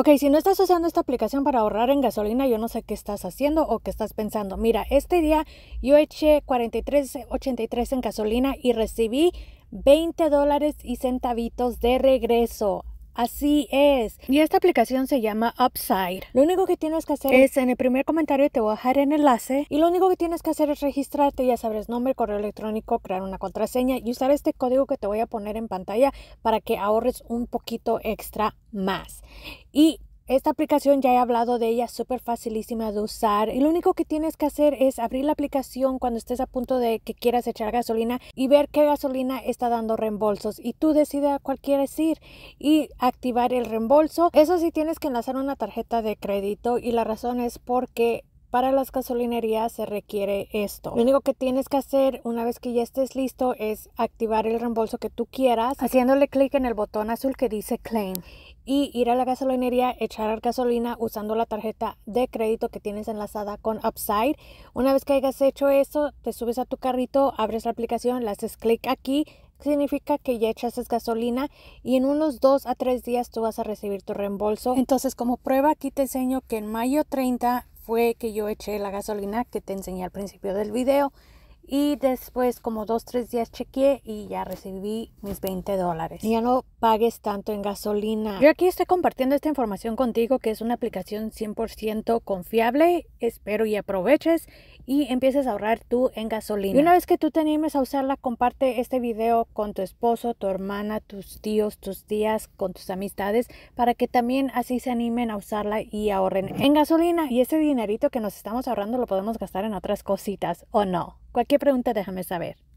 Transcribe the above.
Ok, si no estás usando esta aplicación para ahorrar en gasolina, yo no sé qué estás haciendo o qué estás pensando. Mira, este día yo eché 43.83 en gasolina y recibí 20 dólares y centavitos de regreso. Así es. Y esta aplicación se llama Upside. Lo único que tienes que hacer es en el primer comentario te voy a dejar el enlace y lo único que tienes que hacer es registrarte, ya sabes, nombre, correo electrónico, crear una contraseña y usar este código que te voy a poner en pantalla para que ahorres un poquito extra más. Y esta aplicación ya he hablado de ella, súper facilísima de usar. Y lo único que tienes que hacer es abrir la aplicación cuando estés a punto de que quieras echar gasolina y ver qué gasolina está dando reembolsos. Y tú decides a cuál quieres ir y activar el reembolso. Eso sí tienes que enlazar una tarjeta de crédito y la razón es porque para las gasolinerías se requiere esto. Lo único que tienes que hacer una vez que ya estés listo es activar el reembolso que tú quieras haciéndole clic en el botón azul que dice claim y ir a la gasolinería, echar gasolina usando la tarjeta de crédito que tienes enlazada con Upside. Una vez que hayas hecho eso, te subes a tu carrito, abres la aplicación, le haces clic aquí, significa que ya echaste gasolina y en unos 2 a 3 días tú vas a recibir tu reembolso. Entonces, como prueba, aquí te enseño que en mayo 30 fue que yo eché la gasolina que te enseñé al principio del video y después como dos, tres días chequeé y ya recibí mis 20 dólares. Ya no pagues tanto en gasolina. Yo aquí estoy compartiendo esta información contigo que es una aplicación 100% confiable. Espero y aproveches y empieces a ahorrar tú en gasolina. Y una vez que tú te animes a usarla, comparte este video con tu esposo, tu hermana, tus tíos, tus tías, con tus amistades para que también así se animen a usarla y ahorren en gasolina. Y ese dinerito que nos estamos ahorrando lo podemos gastar en otras cositas o no. Cualquier pregunta déjame saber.